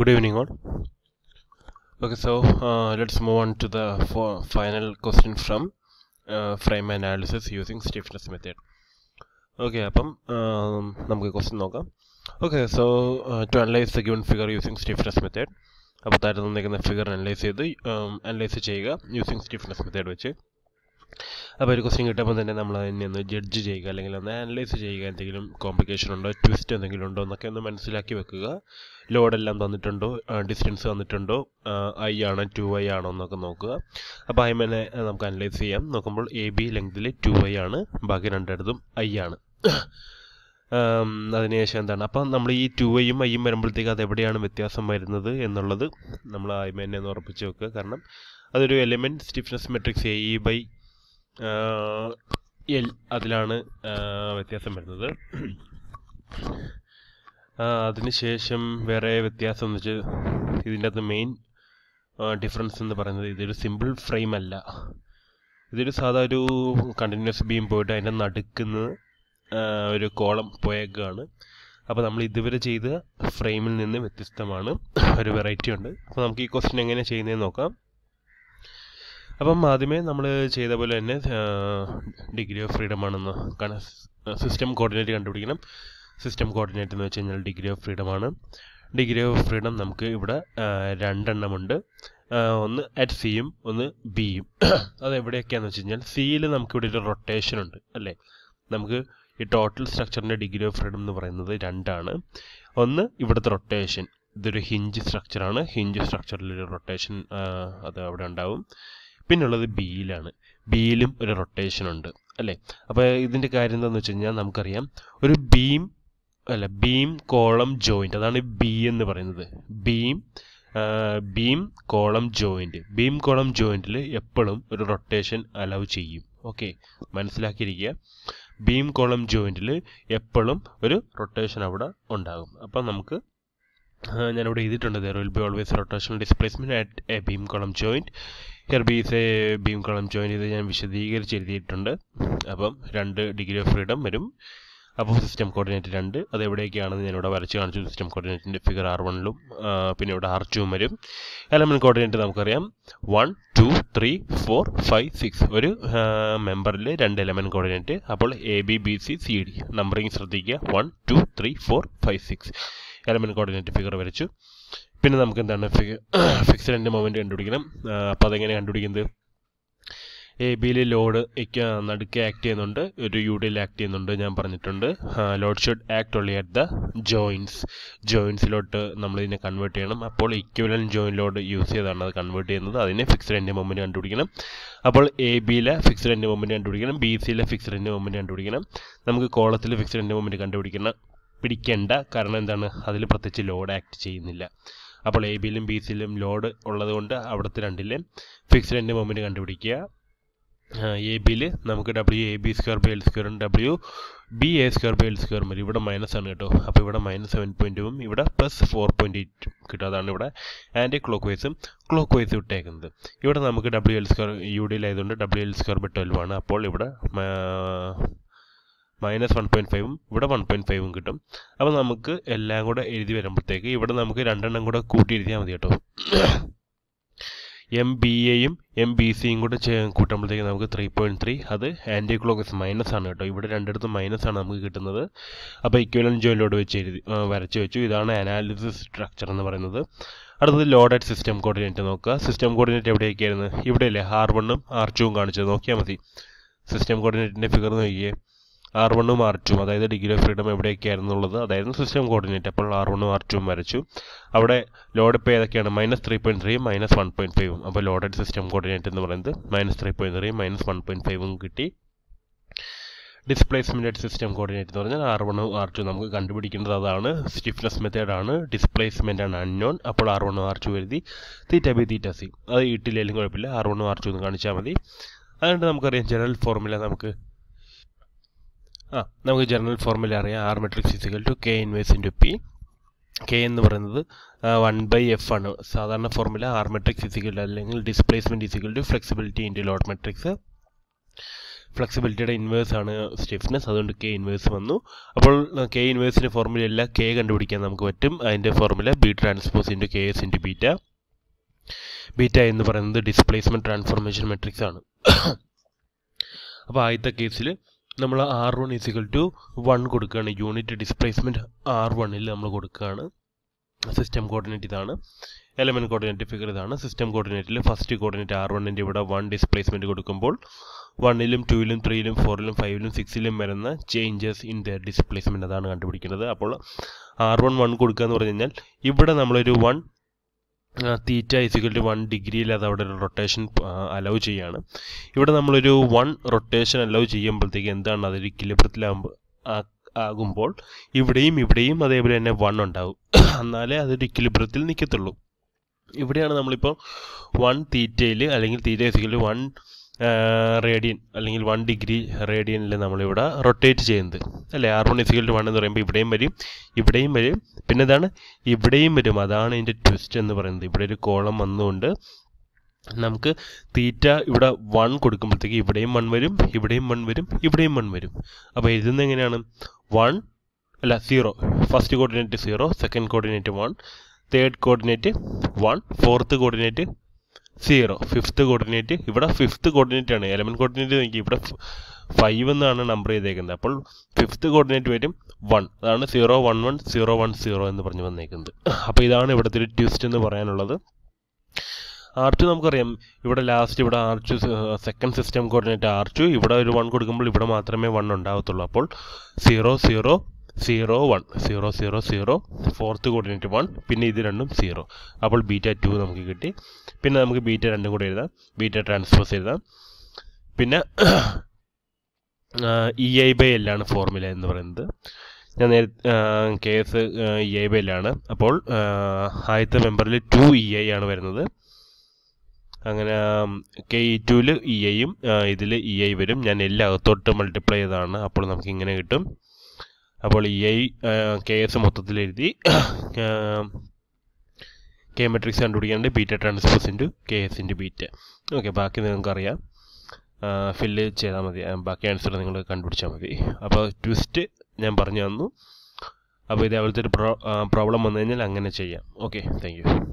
good evening all okay so uh, let's move on to the final question from uh, frame analysis using stiffness method okay അപ്പം um, നമുക്ക് question നോക്കാം okay so to analyse the given figure using stiffness method അപ്പോൾ താരതമ്യം നിൽക്കുന്ന figure analyse ചെയ്ത് analyse um, ചെയ്യുക using stiffness method വെച്ച് അപ്പോൾ ഒരു ക്വസ്റ്റ്യൻ കിട്ടുമ്പോൾ തന്നെ നമ്മൾ അതിനെ ഒന്ന് ജഡ്ജ് ചെയ്യുക അല്ലെങ്കിൽ ഒന്ന് അനലൈസ് ചെയ്യുക എന്തെങ്കിലും കോംപ്ലിക്കേഷൻ ഉണ്ടോ ട്വിസ്റ്റ് എന്തെങ്കിലും ഉണ്ടോ എന്നൊക്കെ ഒന്ന് മനസ്സിലാക്കി വെക്കുക ലോഡെല്ലാം തന്നിട്ടുണ്ടോ ഡിസ്റ്റൻസ് തന്നിട്ടുണ്ടോ ഐ ആണോ ടു ഐ ആണോ എന്നൊക്കെ നോക്കുക അപ്പോൾ ഐമനെ നമുക്ക് അനലൈസ് ചെയ്യാം നോക്കുമ്പോൾ എ ബി ലെങ്തിൽ ടു ഐ ആണ് ബാക്കി രണ്ടിടത്തും ഐ ആണ് അതിനുശേഷം എന്താണ് അപ്പം നമ്മൾ ഈ ടു ഐയും ഐയും വരുമ്പോഴത്തേക്ക് അത് എവിടെയാണ് വ്യത്യാസം വരുന്നത് എന്നുള്ളത് നമ്മൾ ആയ്മ തന്നെ ഒന്ന് ഉറപ്പിച്ച് വെക്കുക കാരണം അതൊരു element stiffness matrix A E by അതിലാണ് വ്യത്യാസം വരുന്നത് അതിനുശേഷം വേറെ വ്യത്യാസം എന്ന് വെച്ചാൽ ഇതിൻ്റെ അകത്ത് മെയിൻ ഡിഫറൻസ് എന്ന് പറയുന്നത് ഇതൊരു സിമ്പിൾ ഫ്രെയിം അല്ല ഇതൊരു സാധാ ഒരു കണ്ടിന്യൂസ് ബീം പോയിട്ട് അതിൻ്റെ നടുക്കുന്ന ഒരു കോളം പോയേക്കാണ് അപ്പോൾ നമ്മൾ ഇതുവരെ ചെയ്ത ഫ്രെയിമിൽ നിന്ന് വ്യത്യസ്തമാണ് ഒരു വെറൈറ്റി ഉണ്ട് അപ്പോൾ നമുക്ക് ഈ ക്വസ്റ്റ്യൻ എങ്ങനെ ചെയ്യുന്നതെന്ന് നോക്കാം അപ്പം ആദ്യമേ നമ്മൾ ചെയ്ത പോലെ തന്നെ ഡിഗ്രി ഓഫ് ഫ്രീഡം ആണെന്ന് സിസ്റ്റം കോർഡിനേറ്റ് കണ്ടുപിടിക്കണം സിസ്റ്റം കോർഡിനേറ്റ് എന്ന് വെച്ച് കഴിഞ്ഞാൽ ഡിഗ്രി ഓഫ് ഫ്രീഡം ആണ് ഡിഗ്രി ഓഫ് ഫ്രീഡം നമുക്ക് ഇവിടെ രണ്ടെണ്ണമുണ്ട് ഒന്ന് അറ്റ് സിയും ഒന്ന് ബിയും അത് എവിടെയൊക്കെയാണെന്ന് വെച്ച് കഴിഞ്ഞാൽ സിയിൽ ഇവിടെ ഒരു റൊട്ടേഷൻ ഉണ്ട് അല്ലേ നമുക്ക് ഈ ടോട്ടൽ സ്ട്രക്ചറിൻ്റെ ഡിഗ്രി ഓഫ് ഫ്രീഡം എന്ന് പറയുന്നത് രണ്ടാണ് ഒന്ന് ഇവിടുത്തെ റൊട്ടേഷൻ ഇതൊരു ഹിഞ്ച് സ്ട്രക്ചറാണ് ഹിഞ്ച് സ്ട്രക്ചറിൽ ഒരു റൊട്ടേഷൻ അത് അവിടെ ഉണ്ടാവും പിന്നുള്ളത് ബിയിലാണ് ബിയിലും ഒരു റൊട്ടേഷൻ ഉണ്ട് അല്ലേ അപ്പോൾ ഇതിൻ്റെ കാര്യം എന്താണെന്ന് വെച്ച് കഴിഞ്ഞാൽ നമുക്കറിയാം ഒരു ബീം അല്ല ബീം കോളം ജോയിൻ്റ് അതാണ് ബി എന്ന് പറയുന്നത് beam beam column joint beam column ജോയിന്റിൽ എപ്പോഴും ഒരു റൊട്ടേഷൻ അലൗ ചെയ്യും ഓക്കെ മനസ്സിലാക്കിയിരിക്കുക ബീം കോളം ജോയിന്റിൽ എപ്പോഴും ഒരു റൊട്ടേഷൻ അവിടെ ഉണ്ടാകും അപ്പം നമുക്ക് ഞാനിവിടെ എഴുതിയിട്ടുണ്ട് there will be always rotational displacement at a beam column joint here B is a beam column joint ഇത് ഞാൻ വിശദീകരിച്ച് എഴുതിയിട്ടുണ്ട് അപ്പം രണ്ട് ഡിഗ്രി ഓഫ് ഫ്രീഡം വരും അപ്പോൾ സിസ്റ്റം കോർഡിനേറ്റ് രണ്ട് അത് എവിടെയൊക്കെയാണെന്ന് ഞാനിവിടെ വരച്ച് കാണിച്ചു സിസ്റ്റം കോർഡിനേറ്റിൻ്റെ ഫിഗർ ആർ വണ്ണിലും പിന്നെ ഇവിടെ ആർ ടൂ വരും എലമെൻറ്റ് കോർഡിനേറ്റ് നമുക്കറിയാം one two three four five six ഒരു മെമ്പറിൽ രണ്ട് എലമെൻറ്റ് കോർഡിനേറ്റ് അപ്പോൾ A B B C C D numbering ശ്രദ്ധിക്കുക one two three four five six element coordinate figure വരച്ചു പിന്നെ നമുക്ക് എന്താണ് ഫിക്സഡ് എൻ്റെ മൊമെൻറ്റ് കണ്ടുപിടിക്കണം അപ്പോൾ അതെങ്ങനെ കണ്ടുപിടിക്കുന്നത് എ ബിയിൽ ലോഡ് നടുക്ക് ആക്ട് ചെയ്യുന്നുണ്ട് ഒരു യു ഡിയിൽ ആക്ട് ചെയ്യുന്നുണ്ട് ഞാൻ പറഞ്ഞിട്ടുണ്ട് load should act only at the joints ജോയിൻസിലോട്ട് നമ്മൾ ഇതിനെ കൺവേർട്ട് ചെയ്യണം അപ്പോൾ ഇക്വലൻ ജോയിൻ ലോഡ് യൂസ് ചെയ്താണ് അത് കൺവേർട്ട് ചെയ്യുന്നത് അതിനെ ഫിക്സഡ് എൻ്റെ മൊമെൻറ്റ് കണ്ടുപിടിക്കണം അപ്പോൾ എ ബിയിലെ ഫിക്സഡ് എൻ്റെ മൊമെൻറ്റ് കണ്ടുപിടിക്കണം ബി സിയിലെ ഫിക്സഡ് എൻ്റെ മൊമെൻറ്റ് കണ്ടുപിടിക്കണം നമുക്ക് കോളത്തിൽ ഫിക്സഡ് എൻ്റെ മൊമെൻറ്റ് കണ്ടുപിടിക്കണം പിടിക്കേണ്ട കാരണം എന്താണ് അതിൽ പ്രത്യേകിച്ച് ലോഡ് ആക്ട് ചെയ്യുന്നില്ല അപ്പോൾ എ ബിയിലും ബി സിയിലും ലോഡ് ഉള്ളതുകൊണ്ട് അവിടുത്തെ രണ്ടിലെ ഫിക്സ്ഡ് എൻ്റെ മൊമെൻറ്റ് കണ്ടുപിടിക്കുക എ ബിയിൽ നമുക്ക് W A B square by L സ്ക്വയറും W B A square by L സ്ക്വയറും വരും ഇവിടെ മൈനസ് ആണ് കേട്ടോ അപ്പോൾ ഇവിടെ മൈനസ് സെവൻ പോയിൻ്റ് വും ഇവിടെ പ്ലസ് ഫോർ പോയിൻറ്റ് എയ്റ്റ് കിട്ടും അതാണ് ഇവിടെ ആൻറ്റി ക്ലോക്ക് വൈസും ക്ലോക്ക് വൈസ് വിട്ടേക്കുന്നത് ഇവിടെ നമുക്ക് ഡബ്ല്യു എൽ സ്ക്വയർ യു ഡിയിലായതുകൊണ്ട് W L square by twelve ആണ് അപ്പോൾ ഇവിടെ മൈനസ് വൺ പോയിൻറ്റ് ഫൈവും ഇവിടെ വൺ പോയിൻറ്റ് ഫൈവും കിട്ടും അപ്പോൾ നമുക്ക് എല്ലാം കൂടെ എഴുതി വരുമ്പോഴത്തേക്ക് ഇവിടെ നമുക്ക് രണ്ടെണ്ണം കൂടെ കൂട്ടി എഴുതിയാൽ മതി കേട്ടോ എം ബി എയും എം ബി സിയും കൂടെ കൂട്ടുമ്പോഴത്തേക്ക് നമുക്ക് ത്രീ പോയിൻറ്റ് ത്രീ അത് ആൻറ്റി ക്ലോക്കസ് മൈനസ് ആണ് കേട്ടോ ഇവിടെ രണ്ടിടത്തും മൈനസ് ആണ് നമുക്ക് കിട്ടുന്നത് അപ്പോൾ ഇക്വലൻ ജോയിലോട് വെച്ച് എഴുതി വരച്ച് വെച്ചു ഇതാണ് അനാലിസിസ് സ്ട്രക്ചർ എന്ന് പറയുന്നത് അടുത്തത് ലോഡഡ് സിസ്റ്റം കോർഡിനേറ്റ് നോക്കുക സിസ്റ്റം കോർഡിനേറ്റ് എവിടെയൊക്കെയായിരുന്നു ഇവിടെയല്ലേ ആർ വണ്ണും ആർ ടുവും കാണിച്ചത് നോക്കിയാൽ മതി സിസ്റ്റം കോർഡിനേറ്റിൻ്റെ ഫിഗർ നോക്കിയേ ആർ വണ്ണും ആർ ടു അതായത് ഡിഗ്രി ഓഫ് ഫ്രീഡം എവിടെയൊക്കെയായിരുന്നു ഉള്ളത് അതായിരുന്നു സിസ്റ്റം കോർഡിനേറ്റ് അപ്പോൾ ആർ വണ്ണും ആർ ടുവും വരച്ചു അവിടെ ലോഡ് ഇപ്പോൾ ഏതൊക്കെയാണ് മൈനസ് ത്രീ പോയിൻറ്റ് ത്രീയും മൈനസ് വൺ പോയിൻറ്റ് ഫൈവും അപ്പോൾ ലോഡഡ് സിസ്റ്റം കോർഡിനേറ്റ് എന്ന് പറയുന്നത് മൈനസ് ത്രീ പോയിൻറ്റ് ത്രീയും മൈനസ് വൺ പോയിൻറ്റ് ഫൈവും കിട്ടി ഡിസ്പ്ലേസ്മെൻറ്റ് അറ്റ് സിസ്റ്റം കോർഡിനേറ്റ് എന്ന് പറഞ്ഞാൽ ആർ വണ്ണും ആർ ടു നമുക്ക് കണ്ടുപിടിക്കേണ്ടത് അതാണ് സ്റ്റിഫ്നെസ് മെത്തേഡാണ് ഡിസ്പ്ലേസ്മെൻ്റ് ആണ് അൺനോൺ അപ്പോൾ ആർ വണ്ണും ആർ ടു എഴുതി തീറ്റ ബി തീറ്റ സി അത് ഇട്ടില്ലെങ്കിലും കുഴപ്പമില്ല ആർ വണ്ണും ആർ ടു എന്ന് കാണിച്ചാൽ മതി അതുകൊണ്ട് നമുക്കറിയാം ജനറൽ ഫോർമുല നമുക്ക് ആ നമുക്ക് ജനറൽ ഫോർമുല അറിയാം R matrix is equal to K inverse into P K എന്ന് പറയുന്നത് വൺ ബൈ എഫ് ആണ് സാധാരണ ഫോർമുല ആർ മെട്രിക്സ് ഇസിക്കൽ അല്ലെങ്കിൽ displacement is equal to flexibility into load matrix ഫ്ലെക്സിബിലിറ്റിയുടെ ഇൻവേഴ്സ് ആണ് സ്റ്റിഫ്നെസ് അതുകൊണ്ട് കെ ഇൻവേഴ്സ് വന്നു അപ്പോൾ കെ ഇൻവേഴ്സിൻ്റെ ഫോർമുലയല്ല കെ കണ്ടുപിടിക്കാൻ നമുക്ക് പറ്റും അതിൻ്റെ formula B transpose into K S into beta beta എന്ന് പറയുന്നത് ഡിസ്പ്ലേസ്മെൻറ്റ് ട്രാൻസ്ഫോർമേഷൻ മെട്രിക്സ് ആണ് അപ്പോൾ ആദ്യത്തെ കേസിൽ നമ്മൾ R one is equal to one കൊടുക്കുകയാണ് യൂണിറ്റ് ഡിസ്പ്ലേസ്മെൻറ്റ് ആർ വണ്ണിൽ നമ്മൾ കൊടുക്കുകയാണ് സിസ്റ്റം കോർഡിനേറ്റ് ഇതാണ് എലമെൻറ്റ് കോർഡിനേറ്റ് ഫിഗർ ഇതാണ് സിസ്റ്റം കോർഡിനേറ്റിൽ ഫസ്റ്റ് കോർഡിനേറ്റ് ആർ വണ്ണിൻ്റെ ഇവിടെ വൺ ഡിസ്പ്ലേസ്മെൻറ്റ് കൊടുക്കുമ്പോൾ വണ്ണിലും ടുവിലും ത്രീയിലും ഫോറിലും ഫൈവിലും സിക്സിലും വരുന്ന ചേഞ്ചസ് ഇൻ ദർ ഡിസ്പ്ലേസ്മെൻറ്റ് അതാണ് കണ്ടുപിടിക്കുന്നത് അപ്പോൾ ആർ വൺ വൺ കൊടുക്കുക എന്ന് പറഞ്ഞു കഴിഞ്ഞാൽ ഇവിടെ നമ്മളൊരു one theta is equal to one ഡിഗ്രിയിൽ അത് അവിടെ ഒരു റൊട്ടേഷൻ അലൗ ചെയ്യാണ് ഇവിടെ നമ്മളൊരു വൺ റൊട്ടേഷൻ അലൗ ചെയ്യുമ്പോഴത്തേക്ക് എന്താണ് അതൊരു ഇക്വിലിബ്രത്തിലാകുമ്പോൾ ആകുമ്പോൾ ഇവിടെയും ഇവിടെയും അതേപോലെ തന്നെ വൺ ഉണ്ടാകും എന്നാലേ അതൊരു ഇക്വിലിബ്രത്തിൽ നിൽക്കത്തുള്ളൂ ഇവിടെയാണ് നമ്മളിപ്പോൾ വൺ തീറ്റയിൽ അല്ലെങ്കിൽ തീറ്റ ഇസിക്കൽ വൺ റേഡിയൻ അല്ലെങ്കിൽ വൺ ഡിഗ്രി റേഡിയനിൽ നമ്മളിവിടെ റൊട്ടേറ്റ് ചെയ്യുന്നത് അല്ലേ R one is equal to one എന്ന് പറയുമ്പോൾ ഇവിടെയും വരും ഇവിടെയും വരും പിന്നെ ഇതാണ് ഇവിടെയും വരും അതാണ് ഇതിൻ്റെ ട്വിസ്റ്റ് എന്ന് പറയുന്നത് ഇവിടെ ഒരു കോളം വന്നുകൊണ്ട് നമുക്ക് തീറ്റ ഇവിടെ വൺ കൊടുക്കുമ്പോഴത്തേക്ക് ഇവിടെയും വൺ വരും ഇവിടെയും വൺ വരും ഇവിടെയും വൺ വരും അപ്പോൾ എഴുതുന്നത് എങ്ങനെയാണ് വൺ അല്ല zero first coordinate zero second coordinate one third coordinate one fourth coordinate zero fifth coordinate ഇവിടെ ഫിഫ്ത്ത് കോർഡിനേറ്റ് ആണ് എലമെൻറ്റ് കോർഡിനേറ്റ് നോക്കി ഇവിടെ ഫൈവ് എന്നാണ് നമ്പർ ചെയ്തേക്കുന്നത് അപ്പോൾ ഫിഫ്ത്ത് കോർഡിനേറ്റ് വരും വൺ അതാണ് zero one one zero one zero എന്ന് പറഞ്ഞ് വന്നേക്കുന്നത് അപ്പോൾ ഇതാണ് ഇവിടുത്തെ ഒരു ട്വിസ്റ്റ് എന്ന് പറയാനുള്ളത് ആർ ടു നമുക്കറിയാം ഇവിടെ ലാസ്റ്റ് ഇവിടെ R two second system coordinate R two ഇവിടെ ഒരു വൺ കൊടുക്കുമ്പോൾ ഇവിടെ മാത്രമേ വൺ ഉണ്ടാകത്തുള്ളൂ അപ്പോൾ zero zero zero one zero zero zero fourth coordinate one പിന്നെ ഇത് രണ്ടും സീറോ അപ്പോൾ ബീറ്റ ടു നമുക്ക് കിട്ടി പിന്നെ നമുക്ക് ബീറ്റ രണ്ടും കൂടെ എഴുതാം ബീറ്റ ട്രാൻസ്ഫേഴ്സ് എഴുതാം പിന്നെ ഇ ഐ ബൈ എല്ലാണ് ഫോർമുല എന്ന് പറയുന്നത് ഞാൻ നേരെ കേസ് ഇ ഐ ബൈ എല്ലാണ് അപ്പോൾ ആദ്യത്തെ മെമ്പറിൽ ടു ഇ ഐ ആണ് വരുന്നത് അങ്ങനെ കെ ഇ ടുവിൽ ഇ ഐയും ഇതിൽ ഇ ഐ വരും ഞാൻ എല്ലാം അകത്തോട്ട് മൾട്ടിപ്ലൈ ചെയ്താണ് അപ്പോൾ നമുക്ക് ഇങ്ങനെ കിട്ടും അപ്പോൾ ഈ ഐ കെ എസ് മൊത്തത്തിൽ എഴുതി കെ മെട്രിക്സ് കണ്ടുപിടിക്കാണ്ട് beta transpose into K S into beta okay ബാക്കി നിങ്ങൾക്കറിയാം ഫില്ല് ചെയ്താൽ മതി ബാക്കി ആൻസർ നിങ്ങൾ കണ്ടുപിടിച്ചാൽ മതി അപ്പോൾ ട്വിസ്റ്റ് ഞാൻ പറഞ്ഞു തന്നു അപ്പോൾ ഇതേപോലത്തെ ഒരു പ്രോബ്ലം വന്നു കഴിഞ്ഞാൽ അങ്ങനെ ചെയ്യാം ഓക്കെ താങ്ക്